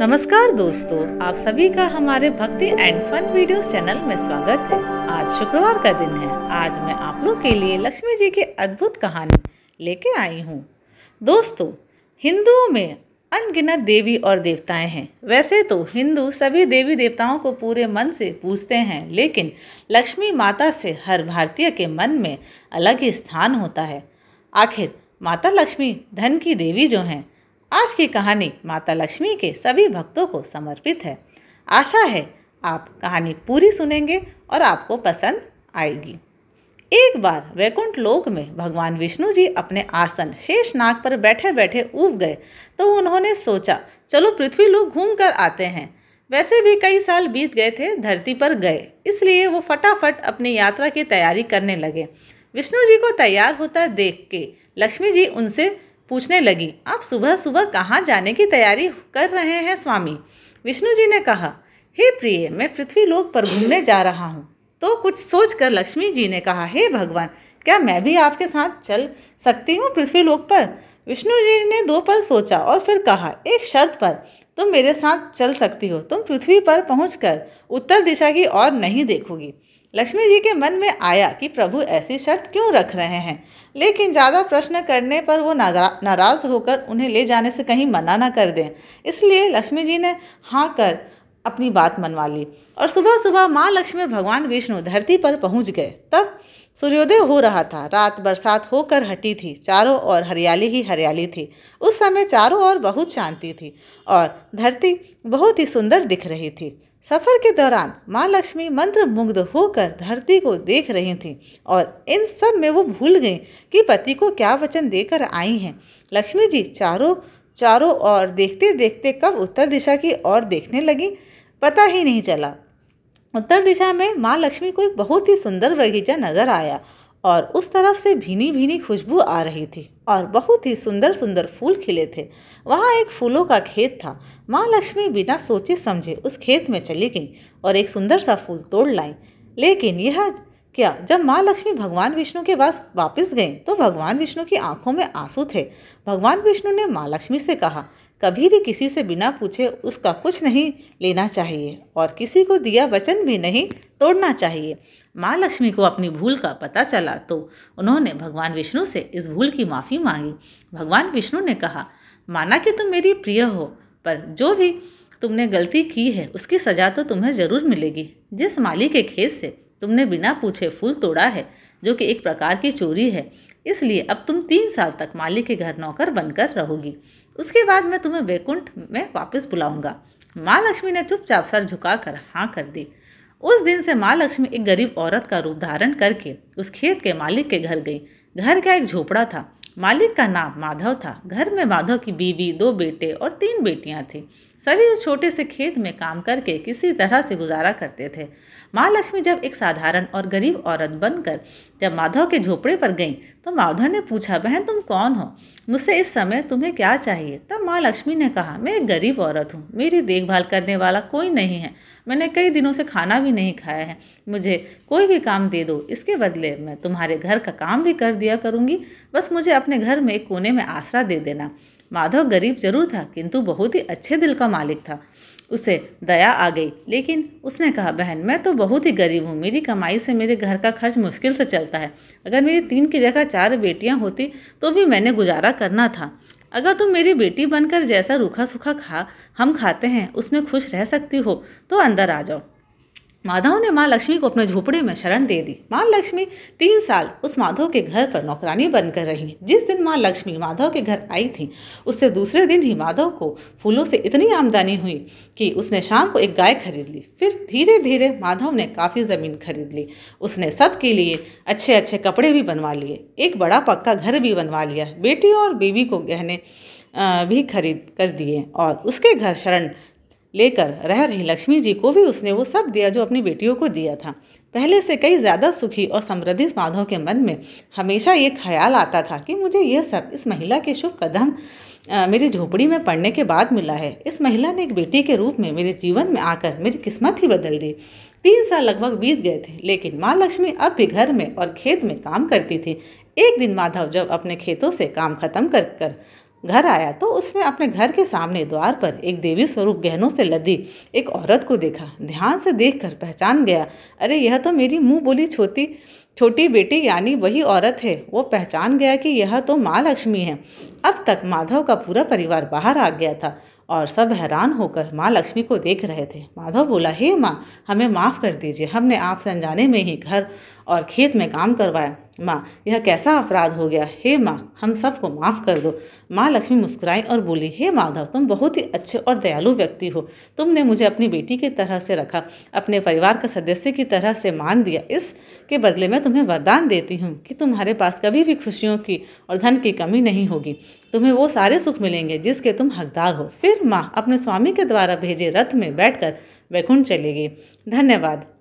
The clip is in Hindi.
नमस्कार दोस्तों आप सभी का हमारे भक्ति एंड फन वीडियो चैनल में स्वागत है आज शुक्रवार का दिन है आज मैं आप लोग के लिए लक्ष्मी जी की अद्भुत कहानी लेके आई हूँ दोस्तों हिंदुओं में अनगिनत देवी और देवताएं हैं वैसे तो हिंदू सभी देवी देवताओं को पूरे मन से पूजते हैं लेकिन लक्ष्मी माता से हर भारतीय के मन में अलग ही स्थान होता है आखिर माता लक्ष्मी धन की देवी जो हैं आज की कहानी माता लक्ष्मी के सभी भक्तों को समर्पित है आशा है आप कहानी पूरी सुनेंगे और आपको पसंद आएगी एक बार वैकुंठ लोक में भगवान विष्णु जी अपने आसन शेष नाग पर बैठे बैठे ऊब गए तो उन्होंने सोचा चलो पृथ्वी लोग घूम कर आते हैं वैसे भी कई साल बीत गए थे धरती पर गए इसलिए वो फटाफट अपनी यात्रा की तैयारी करने लगे विष्णु जी को तैयार होता देख के लक्ष्मी जी उनसे पूछने लगी आप सुबह सुबह कहाँ जाने की तैयारी कर रहे हैं स्वामी विष्णु जी ने कहा हे प्रिय मैं पृथ्वी लोक पर घूमने जा रहा हूँ तो कुछ सोच कर लक्ष्मी जी ने कहा हे भगवान क्या मैं भी आपके साथ चल सकती हूँ पृथ्वी लोक पर विष्णु जी ने दो पल सोचा और फिर कहा एक शर्त पर तुम मेरे साथ चल सकती हो तुम पृथ्वी पर पहुँच उत्तर दिशा की ओर नहीं देखोगी लक्ष्मी जी के मन में आया कि प्रभु ऐसी शर्त क्यों रख रहे हैं लेकिन ज़्यादा प्रश्न करने पर वो नाराज़ होकर उन्हें ले जाने से कहीं मना ना कर दें इसलिए लक्ष्मी जी ने हाँ कर अपनी बात मनवा ली और सुबह सुबह माँ लक्ष्मी और भगवान विष्णु धरती पर पहुँच गए तब सूर्योदय हो रहा था रात बरसात होकर हटी थी चारों ओर हरियाली ही हरियाली थी उस समय चारों ओर बहुत शांति थी और धरती बहुत ही सुंदर दिख रही थी सफर के दौरान माँ लक्ष्मी मंत्र मुग्ध होकर धरती को देख रही थीं और इन सब में वो भूल गईं कि पति को क्या वचन देकर आई हैं लक्ष्मी जी चारों चारों ओर देखते देखते कब उत्तर दिशा की ओर देखने लगी पता ही नहीं चला उत्तर दिशा में माँ लक्ष्मी को एक बहुत ही सुंदर बगीचा नजर आया और उस तरफ से भीनी भीनी खुशबू आ रही थी और बहुत ही सुंदर सुंदर फूल खिले थे वहाँ एक फूलों का खेत था माँ लक्ष्मी बिना सोचे समझे उस खेत में चली गई और एक सुंदर सा फूल तोड़ लाई लेकिन यह क्या जब माँ लक्ष्मी भगवान विष्णु के पास वापस गई तो भगवान विष्णु की आंखों में आंसू थे भगवान विष्णु ने माँ लक्ष्मी से कहा कभी भी किसी से बिना पूछे उसका कुछ नहीं लेना चाहिए और किसी को दिया वचन भी नहीं तोड़ना चाहिए माँ लक्ष्मी को अपनी भूल का पता चला तो उन्होंने भगवान विष्णु से इस भूल की माफ़ी मांगी भगवान विष्णु ने कहा माना कि तुम मेरी प्रिय हो पर जो भी तुमने गलती की है उसकी सज़ा तो तुम्हें ज़रूर मिलेगी जिस माली के खेत से तुमने बिना पूछे फूल तोड़ा है जो कि एक प्रकार की चोरी है इसलिए अब तुम तीन साल तक मालिक के घर नौकर बनकर रहोगी उसके बाद मैं तुम्हें वैकुंठ में वापस बुलाऊंगा माँ लक्ष्मी ने चुपचाप सर झुका कर हाँ कर दी उस दिन से माँ लक्ष्मी एक गरीब औरत का रूप धारण करके उस खेत के मालिक के घर गई घर का एक झोपड़ा था मालिक का नाम माधव था घर में माधव की बीवी दो बेटे और तीन बेटियाँ थीं सभी उस छोटे से खेत में काम करके किसी तरह से गुजारा करते थे माँ लक्ष्मी जब एक साधारण और गरीब औरत बनकर जब माधव के झोपड़े पर गई तो माधव ने पूछा बहन तुम कौन हो मुझसे इस समय तुम्हें क्या चाहिए तब माँ लक्ष्मी ने कहा मैं एक गरीब औरत हूँ मेरी देखभाल करने वाला कोई नहीं है मैंने कई दिनों से खाना भी नहीं खाया है मुझे कोई भी काम दे दो इसके बदले मैं तुम्हारे घर का काम भी कर दिया करूँगी बस मुझे अपने घर में एक कोने में आसरा दे देना माधव गरीब जरूर था किंतु बहुत ही अच्छे दिल का मालिक था उसे दया आ गई लेकिन उसने कहा बहन मैं तो बहुत ही गरीब हूँ मेरी कमाई से मेरे घर का खर्च मुश्किल से चलता है अगर मेरी तीन की जगह चार बेटियाँ होती तो भी मैंने गुजारा करना था अगर तुम मेरी बेटी बनकर जैसा रूखा सूखा खा हम खाते हैं उसमें खुश रह सकती हो तो अंदर आ जाओ माधव ने माँ लक्ष्मी को अपने झोपड़े में शरण दे दी माँ लक्ष्मी तीन साल उस माधव के घर पर नौकरानी बनकर रही जिस दिन माँ लक्ष्मी माधव के घर आई थी उससे दूसरे दिन ही माधव को फूलों से इतनी आमदनी हुई कि उसने शाम को एक गाय खरीद ली फिर धीरे धीरे माधव ने काफ़ी ज़मीन खरीद ली उसने सबके लिए अच्छे अच्छे कपड़े भी बनवा लिए एक बड़ा पक्का घर भी बनवा लिया बेटी और बीवी को गहने भी खरीद कर दिए और उसके घर शरण लेकर रह रही लक्ष्मी जी को भी उसने वो सब दिया जो अपनी बेटियों को दिया था पहले से कई ज़्यादा सुखी और समृद्धि माधव के मन में हमेशा ये ख्याल आता था कि मुझे यह सब इस महिला के शुभ कदम मेरी झोपड़ी में पड़ने के बाद मिला है इस महिला ने एक बेटी के रूप में मेरे जीवन में आकर मेरी किस्मत ही बदल दी तीन साल लगभग बीत गए थे लेकिन माँ लक्ष्मी अब भी घर में और खेत में काम करती थी एक दिन माधव जब अपने खेतों से काम खत्म कर कर घर आया तो उसने अपने घर के सामने द्वार पर एक देवी स्वरूप गहनों से लदी एक औरत को देखा ध्यान से देख पहचान गया अरे यह तो मेरी मुँह बोली छोटी छोटी बेटी यानी वही औरत है वो पहचान गया कि यह तो माँ लक्ष्मी है अब तक माधव का पूरा परिवार बाहर आ गया था और सब हैरान होकर माँ लक्ष्मी को देख रहे थे माधव बोला हे माँ हमें माफ़ कर दीजिए हमने आपसे अनजाने में ही घर और खेत में काम करवाया माँ यह कैसा अपराध हो गया हे माँ हम सबको माफ़ कर दो माँ लक्ष्मी मुस्कुराई और बोली हे माधव तुम बहुत ही अच्छे और दयालु व्यक्ति हो तुमने मुझे अपनी बेटी की तरह से रखा अपने परिवार का सदस्य की तरह से मान दिया इस के बदले मैं तुम्हें वरदान देती हूँ कि तुम्हारे पास कभी भी खुशियों की और धन की कमी नहीं होगी तुम्हें वो सारे सुख मिलेंगे जिसके तुम हकदार हो फिर माँ अपने स्वामी के द्वारा भेजे रथ में बैठकर वैकुंठ चली गई धन्यवाद